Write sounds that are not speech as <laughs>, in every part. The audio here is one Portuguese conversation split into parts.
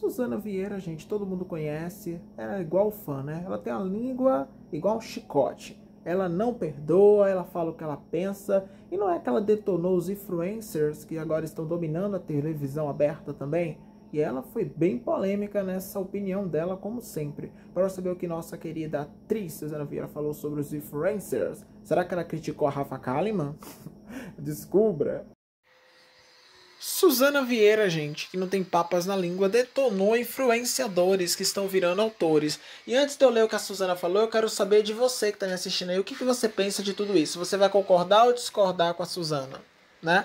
Suzana Vieira, gente, todo mundo conhece, ela é igual fã, né? Ela tem a língua igual um chicote. Ela não perdoa, ela fala o que ela pensa. E não é que ela detonou os influencers que agora estão dominando a televisão aberta também? E ela foi bem polêmica nessa opinião dela, como sempre. Para saber o que nossa querida atriz Suzana Vieira falou sobre os influencers, será que ela criticou a Rafa Kalimann? <laughs> Descubra! Suzana Vieira, gente, que não tem papas na língua, detonou influenciadores que estão virando autores. E antes de eu ler o que a Suzana falou, eu quero saber de você que está me assistindo aí, o que, que você pensa de tudo isso? Você vai concordar ou discordar com a Suzana, né?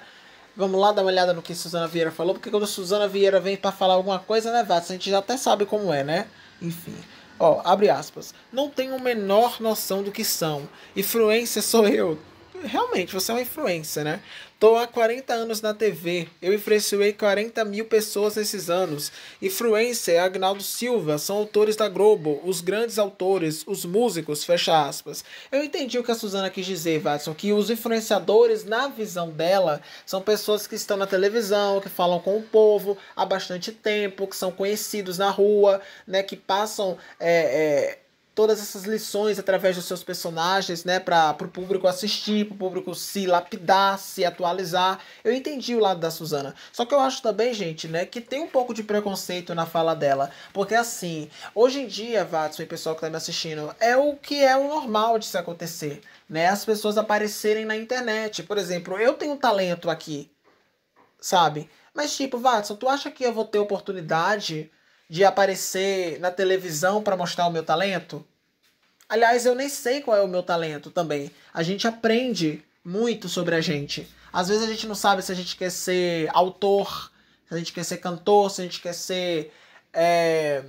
Vamos lá dar uma olhada no que a Suzana Vieira falou, porque quando a Suzana Vieira vem para falar alguma coisa, né, Vats? A gente já até sabe como é, né? Enfim. Ó, abre aspas. Não tenho a menor noção do que são. Influência sou eu realmente, você é uma influência, né? Tô há 40 anos na TV, eu influenciei 40 mil pessoas nesses anos. Influência é Agnaldo Silva, são autores da Globo, os grandes autores, os músicos, fecha aspas. Eu entendi o que a Suzana quis dizer, Watson, que os influenciadores, na visão dela, são pessoas que estão na televisão, que falam com o povo há bastante tempo, que são conhecidos na rua, né, que passam... É, é, todas essas lições através dos seus personagens, né, para o público assistir, para o público se lapidar, se atualizar. Eu entendi o lado da Suzana. Só que eu acho também, gente, né, que tem um pouco de preconceito na fala dela, porque assim, hoje em dia, Watson e pessoal que tá me assistindo, é o que é o normal de se acontecer, né? As pessoas aparecerem na internet. Por exemplo, eu tenho um talento aqui, sabe? Mas tipo, Watson, tu acha que eu vou ter oportunidade de aparecer na televisão para mostrar o meu talento? Aliás, eu nem sei qual é o meu talento também. A gente aprende muito sobre a gente. Às vezes a gente não sabe se a gente quer ser autor, se a gente quer ser cantor, se a gente quer ser é,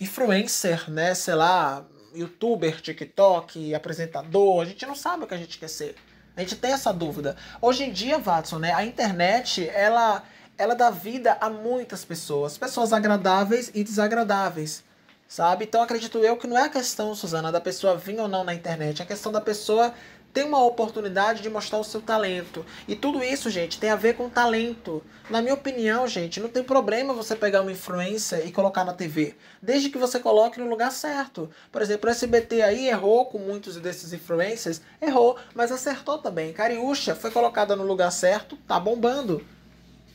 influencer, né? Sei lá, youtuber, TikTok, apresentador. A gente não sabe o que a gente quer ser. A gente tem essa dúvida. Hoje em dia, Watson, né? A internet, ela ela dá vida a muitas pessoas, pessoas agradáveis e desagradáveis, sabe? Então acredito eu que não é a questão, Suzana, da pessoa vir ou não na internet, é a questão da pessoa ter uma oportunidade de mostrar o seu talento. E tudo isso, gente, tem a ver com talento. Na minha opinião, gente, não tem problema você pegar uma influência e colocar na TV, desde que você coloque no lugar certo. Por exemplo, o SBT aí errou com muitos desses influencers, errou, mas acertou também. Cariúcha foi colocada no lugar certo, tá bombando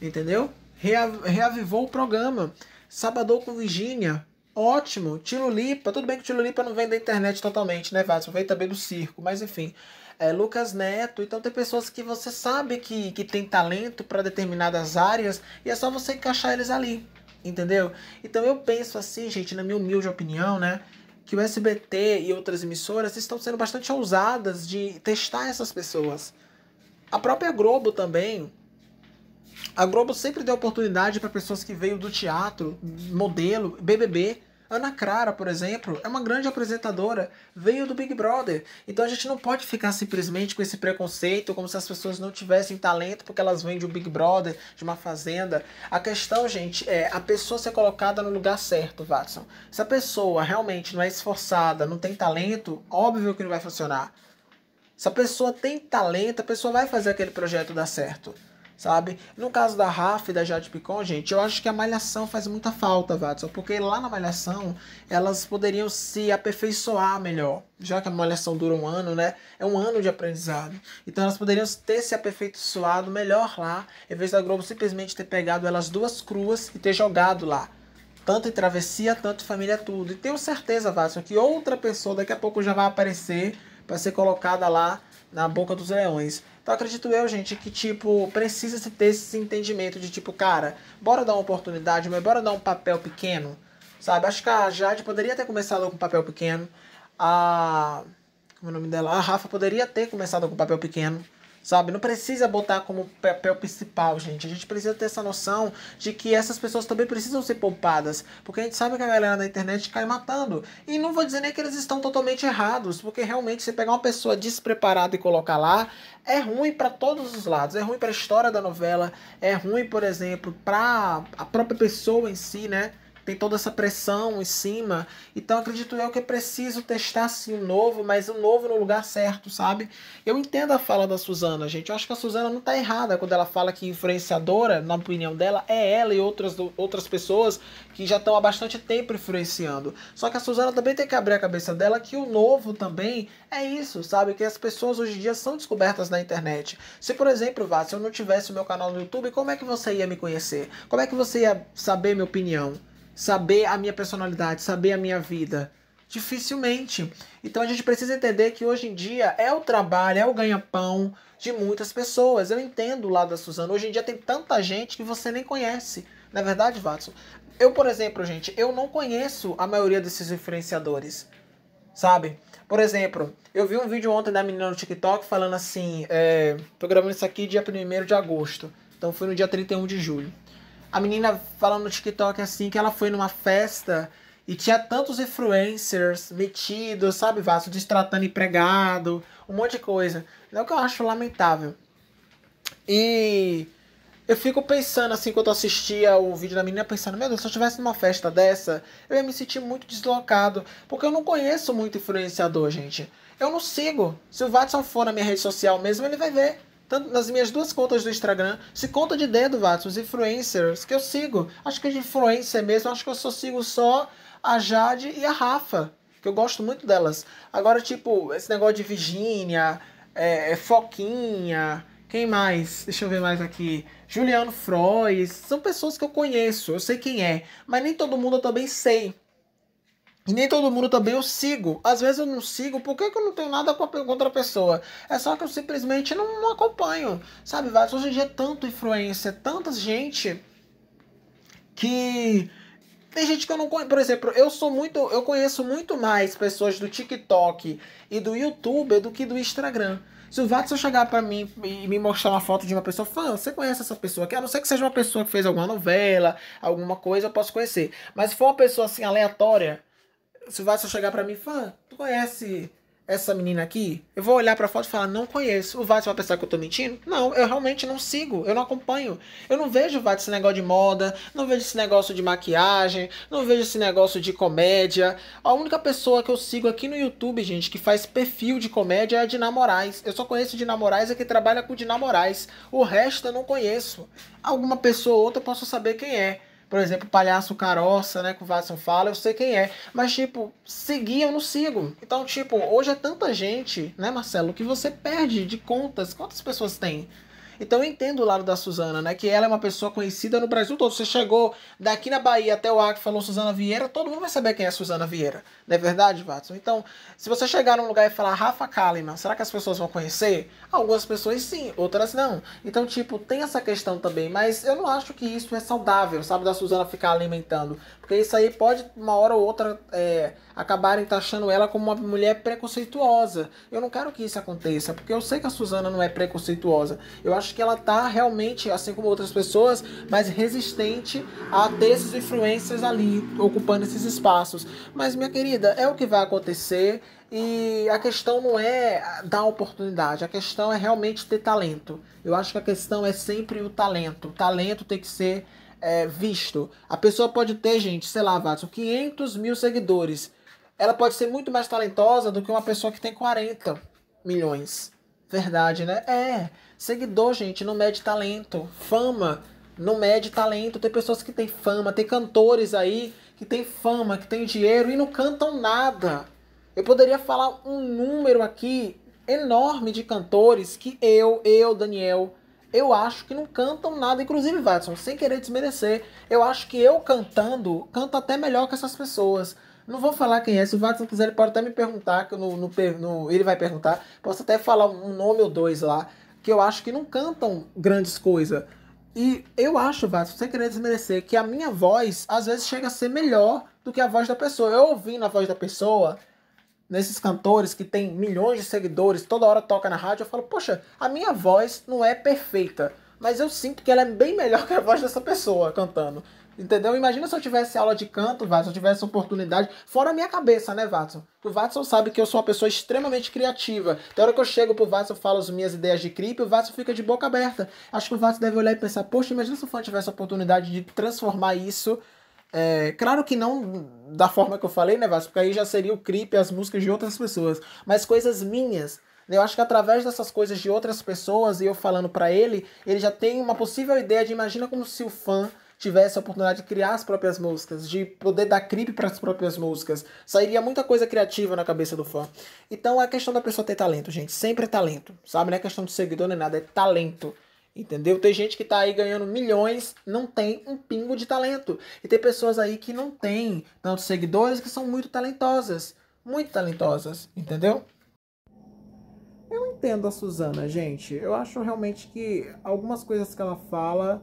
entendeu? Reavivou o programa. Sabadou com Virgínia, ótimo. Tiro Lipa, tudo bem que o Tiro Lipa não vem da internet totalmente, né, Vasco? Vem também do circo, mas enfim. É, Lucas Neto, então tem pessoas que você sabe que, que tem talento para determinadas áreas e é só você encaixar eles ali, entendeu? Então eu penso assim, gente, na minha humilde opinião, né? Que o SBT e outras emissoras estão sendo bastante ousadas de testar essas pessoas. A própria Globo também, a Globo sempre deu oportunidade para pessoas que veio do teatro, modelo, BBB. Ana Clara, por exemplo, é uma grande apresentadora, veio do Big Brother. Então a gente não pode ficar simplesmente com esse preconceito, como se as pessoas não tivessem talento porque elas vêm de um Big Brother, de uma fazenda. A questão, gente, é a pessoa ser colocada no lugar certo, Watson. Se a pessoa realmente não é esforçada, não tem talento, óbvio que não vai funcionar. Se a pessoa tem talento, a pessoa vai fazer aquele projeto dar certo sabe? No caso da Rafa e da Jade Picon, gente, eu acho que a Malhação faz muita falta, Watson, porque lá na Malhação elas poderiam se aperfeiçoar melhor, já que a Malhação dura um ano, né? É um ano de aprendizado. Então elas poderiam ter se aperfeiçoado melhor lá, em vez da Globo simplesmente ter pegado elas duas cruas e ter jogado lá. Tanto em travessia, tanto em família, tudo. E tenho certeza, Watson, que outra pessoa daqui a pouco já vai aparecer para ser colocada lá na boca dos leões. Então acredito eu, gente, que tipo, precisa se ter esse entendimento de tipo, cara, bora dar uma oportunidade, mas bora dar um papel pequeno, sabe? Acho que a Jade poderia ter começado com um papel pequeno. A como é o nome dela? A Rafa poderia ter começado com um papel pequeno sabe? Não precisa botar como papel principal, gente. A gente precisa ter essa noção de que essas pessoas também precisam ser poupadas, porque a gente sabe que a galera da internet cai matando. E não vou dizer nem que eles estão totalmente errados, porque realmente você pegar uma pessoa despreparada e colocar lá é ruim para todos os lados. É ruim para a história da novela, é ruim, por exemplo, para a própria pessoa em si, né? tem toda essa pressão em cima. Então acredito eu que é preciso testar sim o novo, mas o novo no lugar certo, sabe? Eu entendo a fala da Suzana, gente. Eu acho que a Suzana não tá errada quando ela fala que influenciadora, na opinião dela, é ela e outras, outras pessoas que já estão há bastante tempo influenciando. Só que a Suzana também tem que abrir a cabeça dela que o novo também é isso, sabe? Que as pessoas hoje em dia são descobertas na internet. Se, por exemplo, Vá, se eu não tivesse o meu canal no YouTube, como é que você ia me conhecer? Como é que você ia saber minha opinião? saber a minha personalidade, saber a minha vida? Dificilmente. Então a gente precisa entender que hoje em dia é o trabalho, é o ganha-pão de muitas pessoas. Eu entendo o lado da Suzana. Hoje em dia tem tanta gente que você nem conhece. Na é verdade, Watson, eu, por exemplo, gente, eu não conheço a maioria desses influenciadores. Sabe? Por exemplo, eu vi um vídeo ontem da menina no TikTok falando assim: é, tô gravando isso aqui dia 1 de agosto. Então foi no dia 31 de julho a menina falando no TikTok assim que ela foi numa festa e tinha tantos influencers metidos, sabe, Vasco, destratando empregado, um monte de coisa. É o que eu acho lamentável. E eu fico pensando assim, quando eu assistia o vídeo da menina, pensando, meu Deus, se eu estivesse numa festa dessa, eu ia me sentir muito deslocado. Porque eu não conheço muito influenciador, gente. Eu não sigo. Se o Watson for na minha rede social mesmo, ele vai ver tanto nas minhas duas contas do Instagram, se conta de dedo, Vatos, os influencers que eu sigo. Acho que de influencer mesmo, acho que eu só sigo só a Jade e a Rafa, que eu gosto muito delas. Agora, tipo, esse negócio de Virginia é, é, Foquinha, quem mais? Deixa eu ver mais aqui. Juliano Frois, são pessoas que eu conheço, eu sei quem é, mas nem todo mundo eu também sei. E nem todo mundo também eu sigo. Às vezes eu não sigo, por que, que eu não tenho nada contra a pessoa? É só que eu simplesmente não, não acompanho. Sabe, hoje em dia é tanto influência, tanta gente que. Tem gente que eu não conheço. Por exemplo, eu sou muito. Eu conheço muito mais pessoas do TikTok e do YouTube do que do Instagram. Se o Watson chegar para mim e me mostrar uma foto de uma pessoa, fã, você conhece essa pessoa aqui? A não ser que seja uma pessoa que fez alguma novela, alguma coisa, eu posso conhecer. Mas se for uma pessoa assim aleatória, se o só chegar para mim, fã, tu conhece essa menina aqui? Eu vou olhar pra foto e falar, não conheço. O Vats vai pensar que eu tô mentindo? Não, eu realmente não sigo, eu não acompanho. Eu não vejo o Vats esse negócio de moda, não vejo esse negócio de maquiagem, não vejo esse negócio de comédia. A única pessoa que eu sigo aqui no YouTube, gente, que faz perfil de comédia é a Dina Moraes. Eu só conheço Dina Moraes e é que trabalha com Dina Moraes. O resto eu não conheço. Alguma pessoa ou outra eu posso saber quem é por exemplo, Palhaço Caroça, né, que o Watson fala, eu sei quem é, mas tipo, seguir eu não sigo. Então, tipo, hoje é tanta gente, né, Marcelo, que você perde de contas. Quantas pessoas tem? Então eu entendo o lado da Suzana, né? Que ela é uma pessoa conhecida no Brasil todo. Você chegou daqui na Bahia até o Acre falou Suzana Vieira, todo mundo vai saber quem é Suzana Vieira. Não é verdade, Watson? Então, se você chegar num lugar e falar Rafa Kalimann, será que as pessoas vão conhecer? Algumas pessoas sim, outras não. Então, tipo, tem essa questão também, mas eu não acho que isso é saudável, sabe? Da Suzana ficar alimentando. Porque isso aí pode, uma hora ou outra, é, acabarem taxando ela como uma mulher preconceituosa. Eu não quero que isso aconteça, porque eu sei que a Suzana não é preconceituosa. Eu acho acho que ela tá realmente, assim como outras pessoas, mas resistente a ter essas influências ali, ocupando esses espaços. Mas, minha querida, é o que vai acontecer. E a questão não é dar oportunidade, a questão é realmente ter talento. Eu acho que a questão é sempre o talento. O talento tem que ser é, visto. A pessoa pode ter, gente, sei lá, Watson, 500 mil seguidores. Ela pode ser muito mais talentosa do que uma pessoa que tem 40 milhões. Verdade, né? É. Seguidor, gente, não mede talento. Fama não mede talento. Tem pessoas que têm fama, tem cantores aí que têm fama, que têm dinheiro e não cantam nada. Eu poderia falar um número aqui enorme de cantores que eu, eu, Daniel, eu acho que não cantam nada. Inclusive, Watson, sem querer desmerecer, eu acho que eu cantando, canto até melhor que essas pessoas. Não vou falar quem é. Se o Watson quiser, ele pode até me perguntar. Que no, no, no, ele vai perguntar. Posso até falar um nome ou dois lá. Que eu acho que não cantam grandes coisas. E eu acho, Vasco, sem querer desmerecer, que a minha voz às vezes chega a ser melhor do que a voz da pessoa. Eu ouvindo a voz da pessoa, nesses cantores que tem milhões de seguidores, toda hora toca na rádio, eu falo, poxa, a minha voz não é perfeita, mas eu sinto que ela é bem melhor <laughs> que a voz dessa pessoa cantando. Entendeu? Imagina se eu tivesse aula de canto, Watson, se eu tivesse oportunidade. Fora a minha cabeça, né, Watson? O Watson sabe que eu sou uma pessoa extremamente criativa. Então, a hora que eu chego pro Watson, falo as minhas ideias de clipe, o Watson fica de boca aberta. Acho que o Watson deve olhar e pensar, poxa, imagina se o fã tivesse a oportunidade de transformar isso é, claro que não da forma que eu falei, né, Vasco? Porque aí já seria o clipe, as músicas de outras pessoas, mas coisas minhas. Né? Eu acho que através dessas coisas de outras pessoas e eu falando para ele, ele já tem uma possível ideia de imagina como se o fã tivesse a oportunidade de criar as próprias músicas, de poder dar clipe para as próprias músicas, sairia muita coisa criativa na cabeça do fã. Então é questão da pessoa ter talento, gente. Sempre é talento, sabe? Não é questão de seguidor nem nada, é talento. Entendeu? Tem gente que tá aí ganhando milhões, não tem um pingo de talento. E tem pessoas aí que não tem tantos seguidores que são muito talentosas. Muito talentosas, entendeu? Eu entendo a Suzana, gente. Eu acho realmente que algumas coisas que ela fala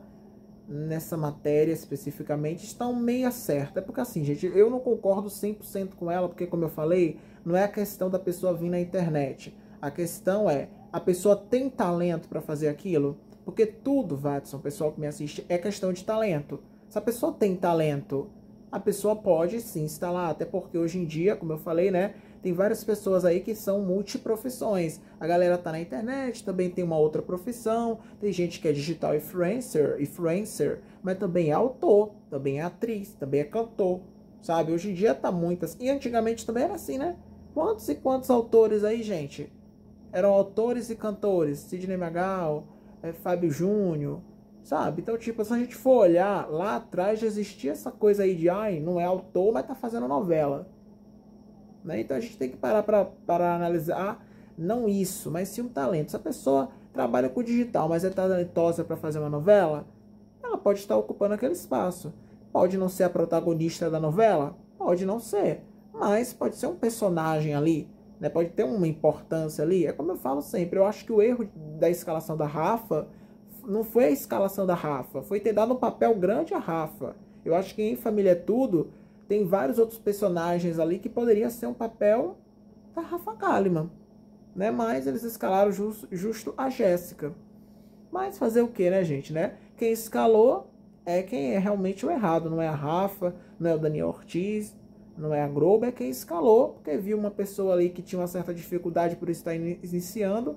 nessa matéria especificamente estão meia certa. É porque assim, gente, eu não concordo 100% com ela, porque como eu falei, não é a questão da pessoa vir na internet. A questão é, a pessoa tem talento para fazer aquilo? Porque tudo, Watson, pessoal que me assiste, é questão de talento. Se a pessoa tem talento a pessoa pode se instalar, até porque hoje em dia, como eu falei, né, tem várias pessoas aí que são multiprofissões. A galera tá na internet, também tem uma outra profissão, tem gente que é digital influencer, influencer, mas também é autor, também é atriz, também é cantor, sabe? Hoje em dia tá muitas. E antigamente também era assim, né? Quantos e quantos autores aí, gente? Eram autores e cantores, Sidney Magal, é, eh, Fábio Júnior, Sabe? Então, tipo, se a gente for olhar, lá atrás já existia essa coisa aí de, ai, não é autor, mas tá fazendo novela. Né? Então a gente tem que parar para analisar, ah, não isso, mas sim um talento. Se a pessoa trabalha com digital, mas é talentosa para fazer uma novela, ela pode estar ocupando aquele espaço. Pode não ser a protagonista da novela? Pode não ser. Mas pode ser um personagem ali, né? pode ter uma importância ali. É como eu falo sempre, eu acho que o erro da escalação da Rafa não foi a escalação da Rafa, foi ter dado um papel grande a Rafa. Eu acho que em Família é Tudo tem vários outros personagens ali que poderia ser um papel da Rafa Kalimann. Né? Mas eles escalaram just, justo a Jéssica. Mas fazer o que, né, gente? Né? Quem escalou é quem é realmente o errado. Não é a Rafa, não é o Daniel Ortiz, não é a Grobo, é quem escalou, porque viu uma pessoa ali que tinha uma certa dificuldade por estar iniciando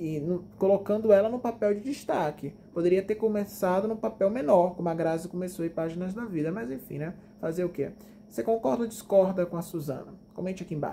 e colocando ela no papel de destaque. Poderia ter começado no papel menor, como a Grazi começou em Páginas da Vida, mas enfim, né? Fazer o quê? Você concorda ou discorda com a Suzana? Comente aqui embaixo.